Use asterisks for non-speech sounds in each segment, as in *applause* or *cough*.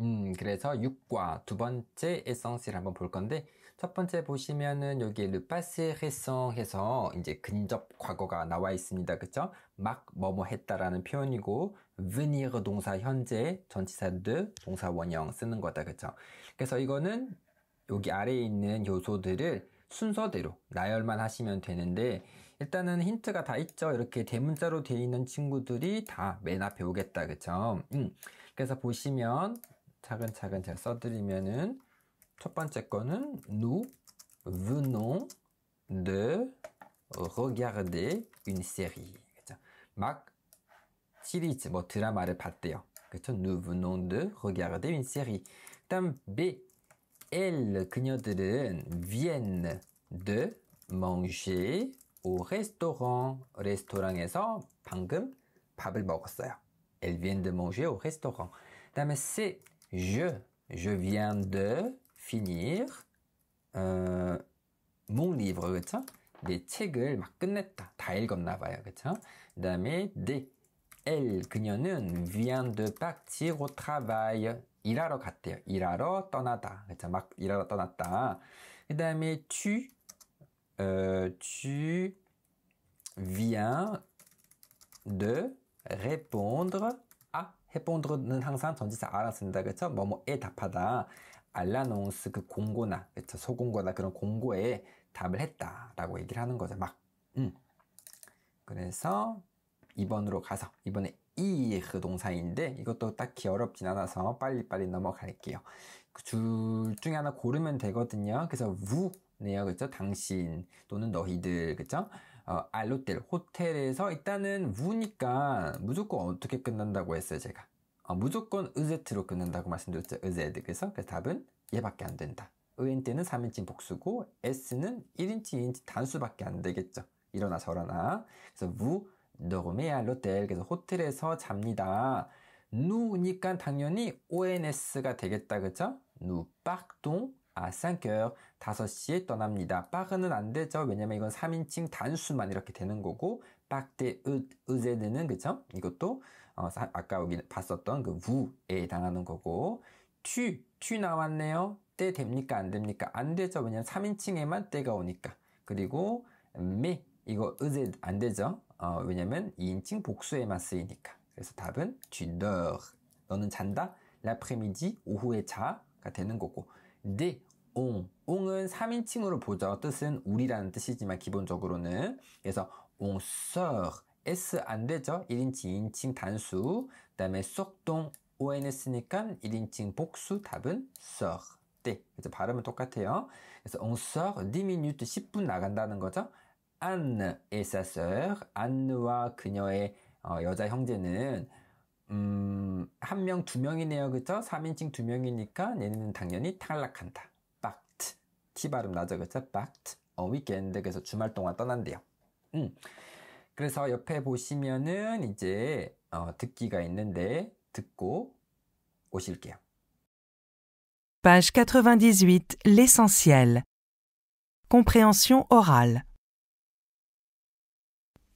음, 그래서 6과 두 번째 에센스를 한번 볼 건데, 첫 번째 보시면은 여기 르파스 해성에서 이제 근접 과거가 나와 있습니다. 그쵸? 막 뭐뭐 했다라는 표현이고, venir 동사 현재, 전치사 de, 동사 원형 쓰는 거다. 그쵸? 그래서 이거는 여기 아래에 있는 요소들을 순서대로 나열만 하시면 되는데 일단은 힌트가 다 있죠 이렇게 대문자로 되어 있는 친구들이 다 맨 앞에 오겠다 그쵸 음. 그래서 보시면 차근차근 제가 써드리면은 첫 번째 거는 nous venons de regarder une série. 그쵸? 막 시리즈 뭐 드라마를 봤대요. 그쵸? nous venons de regarder une série. 그다음 B elle 그녀들은 viennent de manger au restaurant. 레스토랑에서 방금 밥을 먹었어요. Elle vient de manger au restaurant. 그다음에 C Je, je viens de finir euh, mon livre, 그렇죠? 내 책을 막 끝냈다. 다 읽었나 봐요. 그렇죠? 그다음에 다음에 elle, 그녀는 vient de partir au travail. 일하러 갔대요. 일하러 떠나다. 그렇죠? 막 일하러 떠났다. 그다음에 다음에 tu, euh, tu viens de répondre 해본도는 항상 전지사 알아 쓴다. 그쵸? 뭐뭐에 답하다. 알라노스 그 공고나, 그쵸? 소공고나 그런 공고에 답을 했다. 라고 얘기를 하는 거죠. 막, 음. 그래서 2번으로 가서, 이번에 이그 동사인데 이것도 딱히 어렵진 않아서 빨리빨리 넘어갈게요. 그 둘 중에 하나 고르면 되거든요. 그래서 우네요. 그쵸 당신 또는 너희들. 그쵸 어, 알로텔 호텔에서 일단은 우니까 무조건 어떻게 끝난다고 했어요 제가 어, 무조건 의제트로 끝난다고 말씀드렸죠 의제드 그래서 그 답은 얘밖에 안 된다 의엔때는 3인칭 복수고 s는 1인칭 2인칭 단수밖에 안 되겠죠 일어나 서라나 그래서 우너그메 알로텔 그래서 호텔에서 잡니다 누니까 당연히 ONS가 되겠다 그죠? 누 빡동 아, 5h, 5시에 떠납니다. 빠그는 안 되죠. 왜냐면 이건 3인칭 단수만 이렇게 되는 거고, 빡대, 으, 으제드는, 그쵸? 이것도, 어, 사, 아까 여기 봤었던 그 우에 해 당하는 거고, 튀, 튀 나왔네요. 때 됩니까? 안 됩니까? 안 되죠. 왜냐면 3인칭에만 때가 오니까. 그리고, 미, 이거 으제, 안 되죠. 어, 왜냐면 2인칭 복수에만 쓰이니까. 그래서 답은, 쥐, u 너는 잔다? 라프레미지, 오후에 자가 되는 거고. 네, 옹. 옹은 3인칭으로 보죠. 뜻은 우리라는 뜻이지만 기본적으로는. 그래서 옹 썩. S 안 되죠? 1인칭, 2인칭 단수. 그 다음에 쏙동 ON 했으니까 1인칭 복수 답은 썩. 네. 그래서 발음은 똑같아요. 그래서 옹 썩, 니미뉴트 10분 나간다는 거죠. 안느, 에사서, 안느와 그녀의 어, 여자 형제는 음, 한 명, 두 명이네요. 그쵸? 3인칭 두 명이니까 얘는 당연히 탈락한다. 박트. 티 발음 낮아. 그쵸? 박트. 어, 위켄드. 그래서 주말 동안 떠난대요. 음. 그래서 옆에 보시면은 이제, 어, 듣기가 있는데, 듣고 오실게요. Page 98, l'essentiel. Compréhension orale.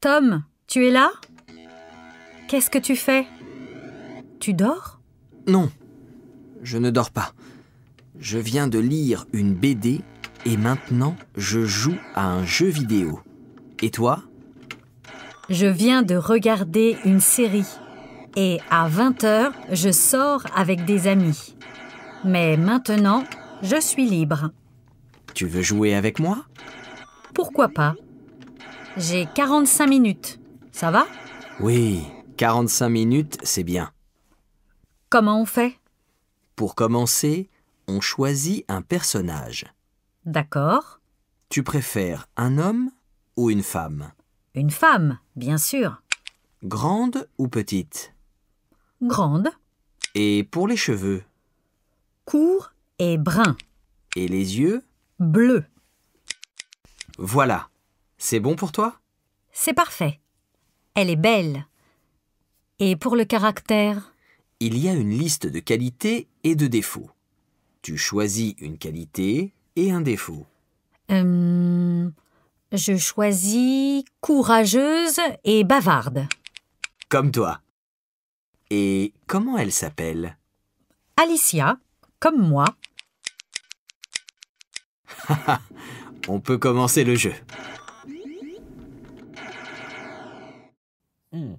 Tom, tu es là Qu'est-ce que tu fais Tu dors Non, je ne dors pas. Je viens de lire une BD et maintenant je joue à un jeu vidéo. Et toi Je viens de regarder une série. Et à 20h, je sors avec des amis. Mais maintenant, je suis libre. Tu veux jouer avec moi Pourquoi pas J'ai 45 minutes. Ça va Oui, 45 minutes, c'est bien. Comment on fait Pour commencer, on choisit un personnage. D'accord. Tu préfères un homme ou une femme Une femme, bien sûr. Grande ou petite Grande. Et pour les cheveux Courts et brun. Et les yeux Bleus. Voilà. C'est bon pour toi C'est parfait. Elle est belle. Et pour le caractère il y a une liste de qualités et de défauts. Tu choisis une qualité et un défaut. Hum, je choisis courageuse et bavarde. Comme toi. Et comment elle s'appelle Alicia, comme moi. *laughs* On peut commencer le jeu. Hum,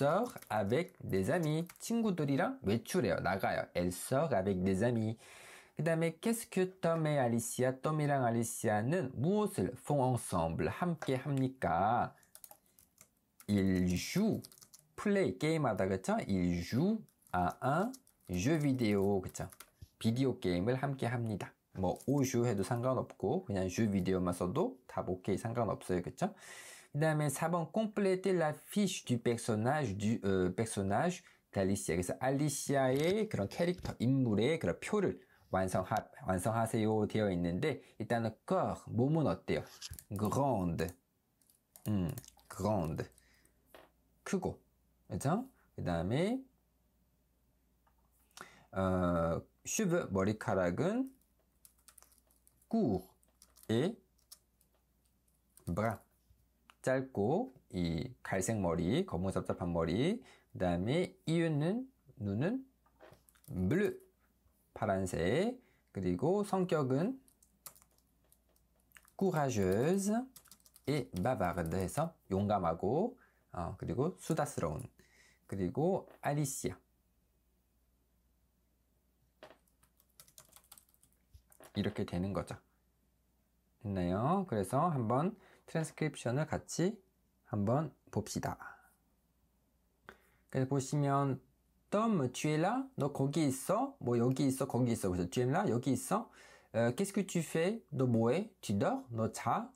sort avec des amis. 친구들이랑 외출해요. 나가요. Elle sort avec des amis. 그 다음에 qu'est-ce que Tom et Alicia? Tom이랑 Alicia는 무엇을 font ensemble? 함께 합니까? Il joue. 플레이, 게임하다, 그쵸? Il joue à un jeu vidéo, 그쵸? 비디오 게임을 함께 합니다. 뭐, au jeu 해도 상관없고, 그냥 jeu video만 써도 다 오케이, 상관없어요, 그쵸? 그 다음에 4번 compléter la fiche du personnage du 어, personnage d'Alicia. 그래서 알리시아의 그런 캐릭터 인물의 그런 표를 완성하 완성하세요 되어 있는데 일단은 corps 몸은 어때요? grande, 음, grande, 크고, 그죠? 그 다음에 어, cheveux 머리카락은 court, 에 bras. 짧고 이 갈색 머리, 검은 섭섭한 머리, 그 다음에 이유는 눈은 블루 파란색 그리고 성격은 courageuse et bavarde 해서 용감하고 어, 그리고 수다스러운 그리고 아리시아 이렇게 되는 거죠. 됐나요 그래서 한번 트랜스크립션을 같이 한번 봅시다. 그래서 보시면 Tom, tu es là? 너 거기 있어? 뭐 여기 있어? 거기 있어. 그래서 tu es là? 여기 있어? Qu'est-ce que tu fais? 너 뭐해? Tu dors? 너 자?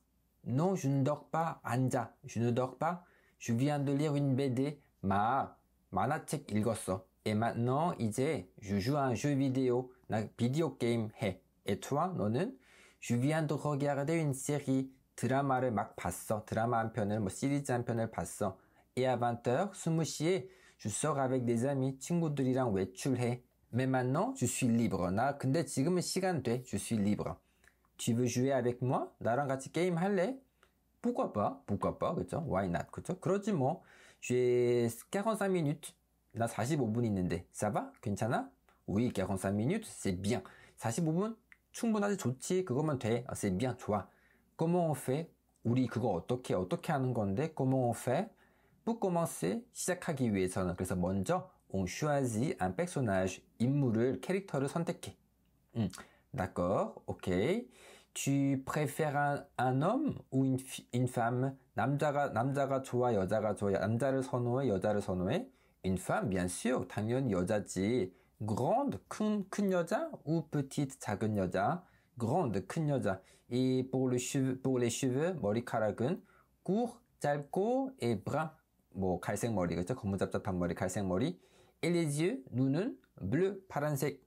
Non, je ne dors pas. 앉아. Je ne dors pas. Je viens de lire une BD. 마. 만화책 읽었어. Et maintenant, 이제 je joue à un jeu vidéo. 나 비디오 게임 해. Et toi? 너는? Je viens de regarder une série. 드라마를 막 봤어. 드라마 한 편을, 뭐 시리즈 한 편을 봤어. Et à 20h, 20시에 je sors avec des amis, 친구들이랑 외출해. Mais maintenant, je suis libre. 나 근데 지금은 시간 돼. Je suis libre. Tu veux jouer avec moi? 나랑 같이 게임 할래? Pourquoi pas? Pourquoi pas? 그죠? Why not? 그죠? 그러지 뭐. J'ai 45 minutes. 나 45분 있는데. Ça va? 괜찮아? Oui, 45 minutes. C'est bien. 45분? 충분하지 좋지. 그것만 돼. C'est bien. 좋아. comment on fait? 우리 그거 어떻게 어떻게 하는 건데 comment on fait? pour commencer 시작하기 위해서는 그래서 먼저 on choisit un personnage 인물을 캐릭터를 선택해. 음, d'accord, ok. Tu préfères un, un homme ou une, une femme? 남자가 남자가 좋아 여자가 좋아 남자를 선호해 여자를 선호해? Une femme, bien sûr, 당연히 여자지. grande, 큰, 큰 여자, ou petite, 작은 여자. grande, 큰 여자. Et pour, le cheveux, pour les cheveux, 머리카락은 court, 짧고, et brun, 뭐 갈색 머리, 그죠? 검은잡잡한 머리, 갈색 머리. Et les yeux, 눈은 bleu, 파란색.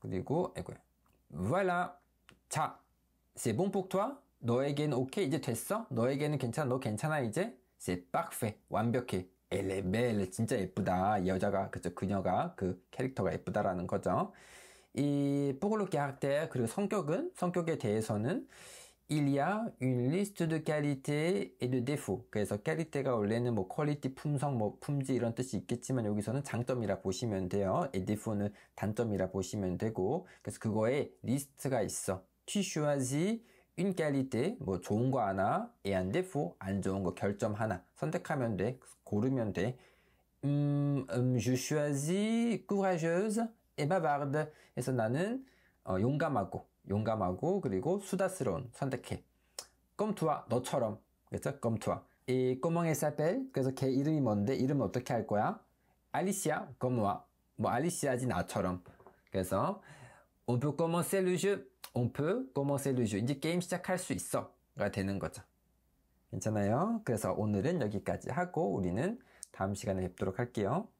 그리고, 아이고요. Voilà. 자, c'est bon pour toi? 너에겐 오케이, 이제 됐어? 너에게는 괜찮아, 너 괜찮아, 이제? c'est parfait, 완벽해. Elle est belle, 진짜 예쁘다. 여자가, 그죠? 그녀가, 그 캐릭터가 예쁘다라는 거죠. 이 pour le 그리고 성격은 성격에 대해서는 il y a une liste de qualité et de défaut. 그래서 qualité가 원래는 뭐 퀄리티, 품성, 뭐 품질 이런 뜻이 있겠지만 여기서는 장점이라 보시면 돼요. et défaut는 단점이라 보시면 되고 그래서 그거에 리스트가 있어. tu choisis une qualité 뭐 좋은 거 하나, et un défaut 안 좋은 거 결점 하나 선택하면 돼, 고르면 돼. 음, um, je choisis courageuse 에바바드 해서 나는 어, 용감하고 용감하고 그리고 수다스러운 선택해. 껌투아 너처럼 그렇죠? 껌투아 이 꼬멍의 사벨 그래서 걔 이름이 뭔데 이름 어떻게 할 거야? 알리시아 껌와 뭐 알리시아지 나처럼 그래서 o 프 peut commencer l 이제 게임 시작할 수 있어가 되는 거죠. 괜찮아요? 그래서 오늘은 여기까지 하고 우리는 다음 시간에 뵙도록 할게요.